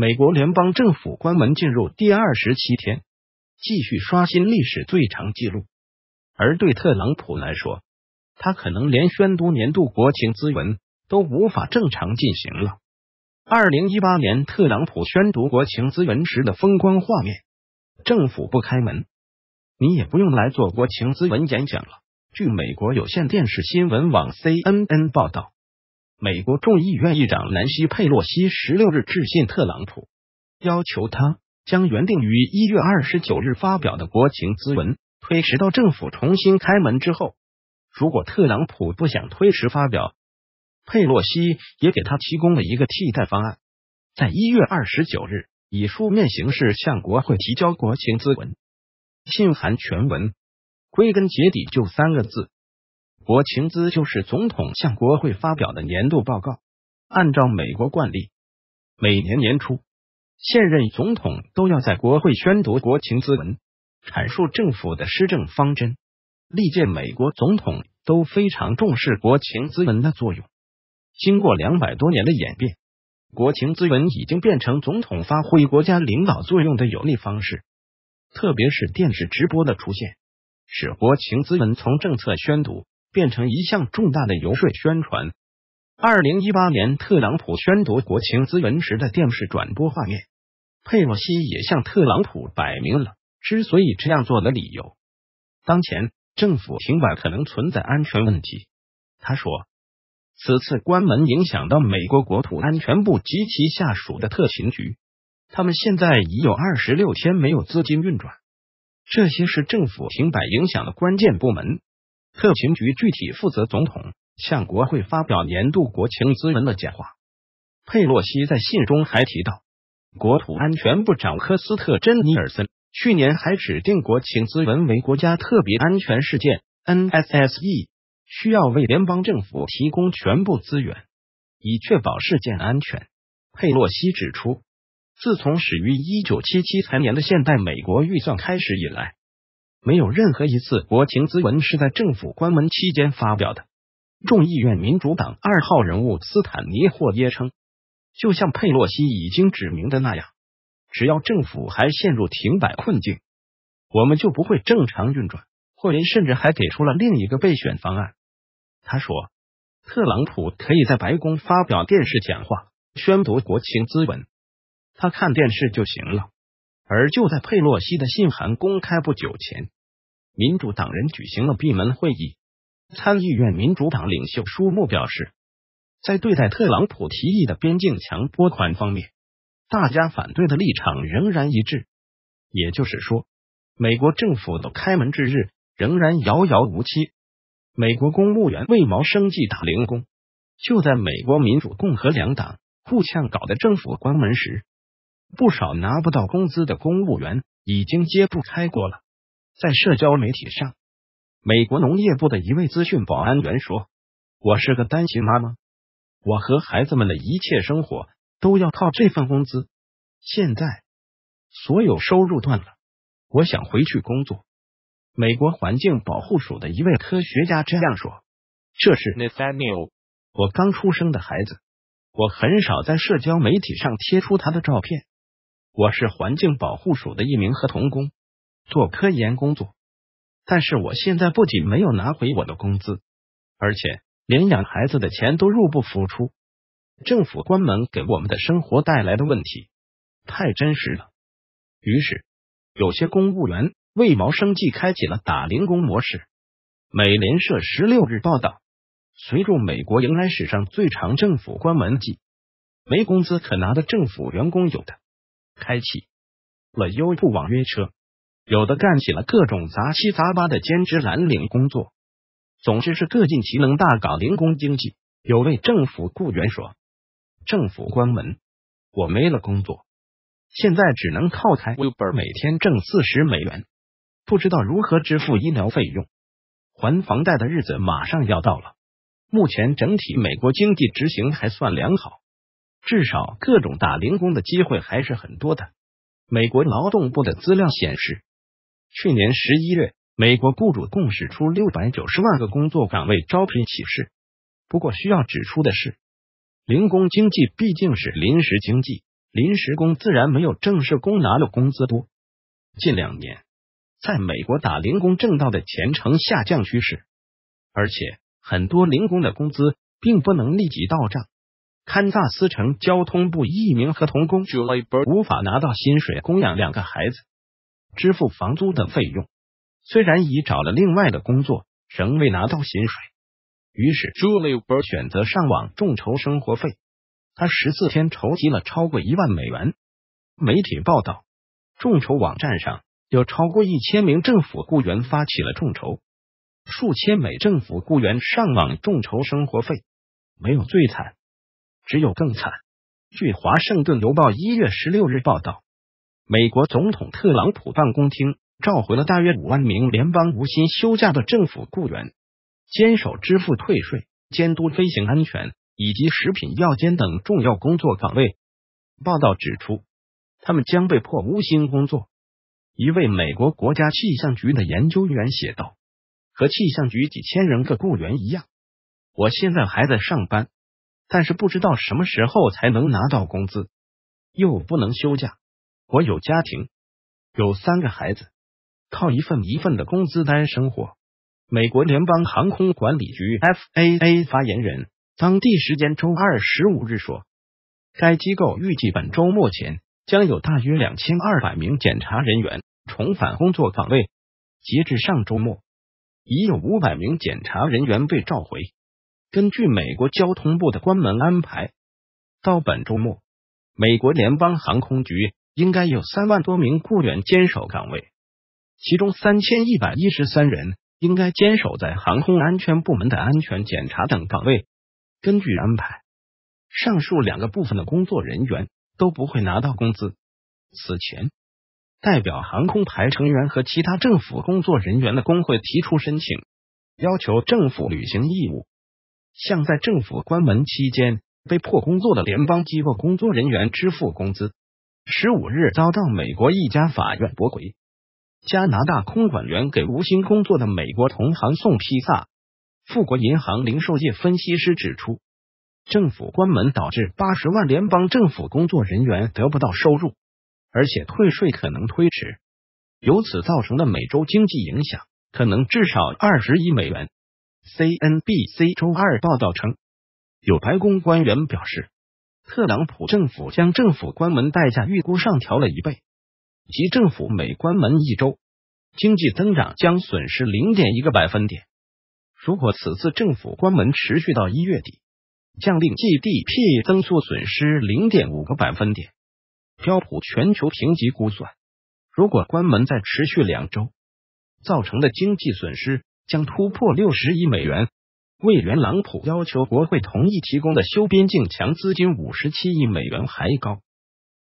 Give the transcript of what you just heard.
美国联邦政府关门进入第二十七天，继续刷新历史最长纪录。而对特朗普来说，他可能连宣读年度国情咨文都无法正常进行了。二零一八年特朗普宣读国情咨文时的风光画面，政府不开门，你也不用来做国情咨文演讲了。据美国有线电视新闻网 CNN 报道。美国众议院议长南希·佩洛西十六日致信特朗普，要求他将原定于一月二十九日发表的国情咨文推迟到政府重新开门之后。如果特朗普不想推迟发表，佩洛西也给他提供了一个替代方案：在一月二十九日以书面形式向国会提交国情咨文。信函全文，归根结底就三个字。国情咨就是总统向国会发表的年度报告。按照美国惯例，每年年初，现任总统都要在国会宣读国情咨文，阐述政府的施政方针。历届美国总统都非常重视国情咨文的作用。经过两百多年的演变，国情咨文已经变成总统发挥国家领导作用的有力方式。特别是电视直播的出现，使国情咨文从政策宣读。变成一项重大的游说宣传。二零一八年，特朗普宣读国情咨文时的电视转播画面，佩洛西也向特朗普摆明了之所以这样做的理由。当前政府停摆可能存在安全问题，他说：“此次关门影响到美国国土安全部及其下属的特勤局，他们现在已有二十六天没有资金运转，这些是政府停摆影响的关键部门。”特勤局具体负责总统向国会发表年度国情咨文的讲话。佩洛西在信中还提到，国土安全部长科斯特·珍尼尔森去年还指定国情咨文为国家特别安全事件 （NSSE），需要为联邦政府提供全部资源，以确保事件安全。佩洛西指出，自从始于一九七七财年的现代美国预算开始以来。没有任何一次国情咨文是在政府关门期间发表的。众议院民主党二号人物斯坦尼·霍耶称：“就像佩洛西已经指明的那样，只要政府还陷入停摆困境，我们就不会正常运转。”霍耶甚至还给出了另一个备选方案，他说：“特朗普可以在白宫发表电视讲话，宣读国情咨文，他看电视就行了。”而就在佩洛西的信函公开不久前，民主党人举行了闭门会议。参议院民主党领袖舒穆表示，在对待特朗普提议的边境墙拨款方面，大家反对的立场仍然一致。也就是说，美国政府的开门之日仍然遥遥无期。美国公务员为毛生计打零工？就在美国民主、共和两党互呛，搞得政府关门时。不少拿不到工资的公务员已经揭不开锅了。在社交媒体上，美国农业部的一位资讯保安员说：“我是个单亲妈妈，我和孩子们的一切生活都要靠这份工资。现在所有收入断了，我想回去工作。”美国环境保护署的一位科学家这样说：“这是 Nathaniel，我刚出生的孩子。我很少在社交媒体上贴出他的照片。”我是环境保护署的一名合同工，做科研工作。但是我现在不仅没有拿回我的工资，而且连养孩子的钱都入不敷出。政府关门给我们的生活带来的问题太真实了。于是，有些公务员为谋生计，开启了打零工模式。美联社十六日报道，随着美国迎来史上最长政府关门季，没工资可拿的政府员工有的。开启了优步网约车，有的干起了各种杂七杂八的兼职蓝领工作，总之是各尽其能，大搞零工经济。有位政府雇员说：“政府关门，我没了工作，现在只能靠开 Uber，每天挣四十美元，不知道如何支付医疗费用、还房贷的日子马上要到了。”目前整体美国经济执行还算良好。至少，各种打零工的机会还是很多的。美国劳动部的资料显示，去年十一月，美国雇主共使出六百九十万个工作岗位招聘启事。不过，需要指出的是，零工经济毕竟是临时经济，临时工自然没有正式工拿的工资多。近两年，在美国打零工挣到的钱呈下降趋势，而且很多零工的工资并不能立即到账。堪萨斯城交通部一名合同工无法拿到薪水供养两个孩子、支付房租等费用。虽然已找了另外的工作，仍未拿到薪水。于是，Julie Bird 选择上网众筹生活费。他十四天筹集了超过一万美元。媒体报道，众筹网站上有超过一千名政府雇员发起了众筹，数千美政府雇员上网众筹生活费。没有最惨。只有更惨。据《华盛顿邮报》一月十六日报道，美国总统特朗普办公厅召回了大约五万名联邦无薪休假的政府雇员，坚守支付退税、监督飞行安全以及食品药监等重要工作岗位。报道指出，他们将被迫无薪工作。一位美国国家气象局的研究员写道：“和气象局几千人个雇员一样，我现在还在上班。”但是不知道什么时候才能拿到工资，又不能休假。我有家庭，有三个孩子，靠一份一份的工资单生活。美国联邦航空管理局 （FAA） 发言人当地时间周二十五日说，该机构预计本周末前将有大约两千二百名检查人员重返工作岗位。截至上周末，已有五百名检查人员被召回。根据美国交通部的关门安排，到本周末，美国联邦航空局应该有三万多名雇员坚守岗位，其中三千一百一十三人应该坚守在航空安全部门的安全检查等岗位。根据安排，上述两个部分的工作人员都不会拿到工资。此前，代表航空排成员和其他政府工作人员的工会提出申请，要求政府履行义务。向在政府关门期间被迫工作的联邦机构工作人员支付工资。十五日遭到美国一家法院驳回。加拿大空管员给无薪工作的美国同行送披萨。富国银行零售业分析师指出，政府关门导致八十万联邦政府工作人员得不到收入，而且退税可能推迟，由此造成的每周经济影响可能至少二十亿美元。CNBC 周二报道称，有白宫官员表示，特朗普政府将政府关门代价预估上调了一倍，即政府每关门一周，经济增长将损失零点一个百分点。如果此次政府关门持续到一月底，将令 GDP 增速损失零点五个百分点。标普全球评级估算，如果关门再持续两周，造成的经济损失。将突破六十亿美元，为元特朗普要求国会同意提供的修边境墙资金五十七亿美元还高。